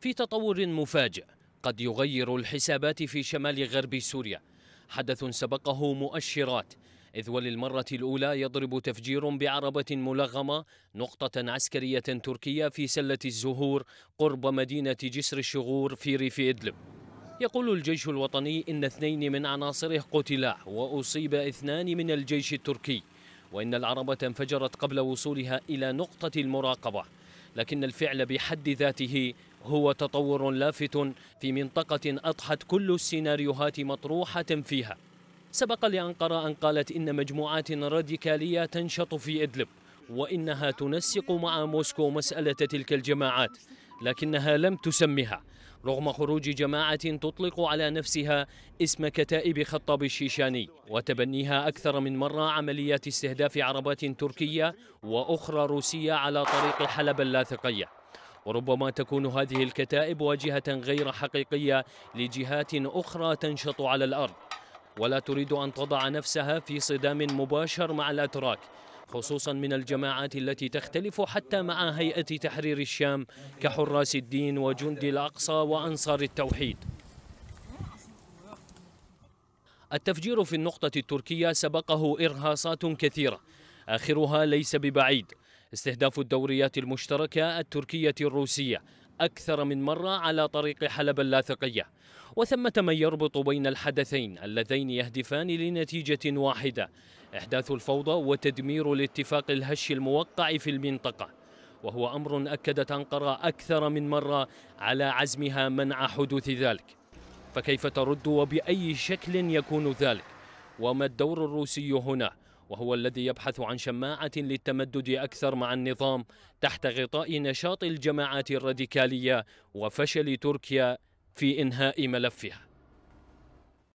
في تطور مفاجئ قد يغير الحسابات في شمال غرب سوريا حدث سبقه مؤشرات إذ وللمرة الأولى يضرب تفجير بعربة ملغمة نقطة عسكرية تركية في سلة الزهور قرب مدينة جسر الشغور في ريف إدلب يقول الجيش الوطني إن اثنين من عناصره قتلا وأصيب اثنان من الجيش التركي وإن العربة انفجرت قبل وصولها إلى نقطة المراقبة لكن الفعل بحد ذاته هو تطور لافت في منطقة أضحت كل السيناريوهات مطروحة فيها سبق لأنقرة أن قالت إن مجموعات راديكالية تنشط في إدلب وإنها تنسق مع موسكو مسألة تلك الجماعات لكنها لم تسمها رغم خروج جماعة تطلق على نفسها اسم كتائب خطاب الشيشاني وتبنيها أكثر من مرة عمليات استهداف عربات تركية وأخرى روسية على طريق حلب اللاثقية وربما تكون هذه الكتائب واجهة غير حقيقية لجهات أخرى تنشط على الأرض ولا تريد أن تضع نفسها في صدام مباشر مع الأتراك خصوصا من الجماعات التي تختلف حتى مع هيئة تحرير الشام كحراس الدين وجند الأقصى وأنصار التوحيد التفجير في النقطة التركية سبقه إرهاصات كثيرة آخرها ليس ببعيد استهداف الدوريات المشتركة التركية الروسية أكثر من مرة على طريق حلب اللاذقية وثمة من يربط بين الحدثين اللذين يهدفان لنتيجة واحدة إحداث الفوضى وتدمير الاتفاق الهش الموقع في المنطقة وهو أمر أكدت أنقرة أكثر من مرة على عزمها منع حدوث ذلك فكيف ترد وبأي شكل يكون ذلك وما الدور الروسي هنا؟ وهو الذي يبحث عن شماعة للتمدد أكثر مع النظام تحت غطاء نشاط الجماعات الراديكالية وفشل تركيا في إنهاء ملفها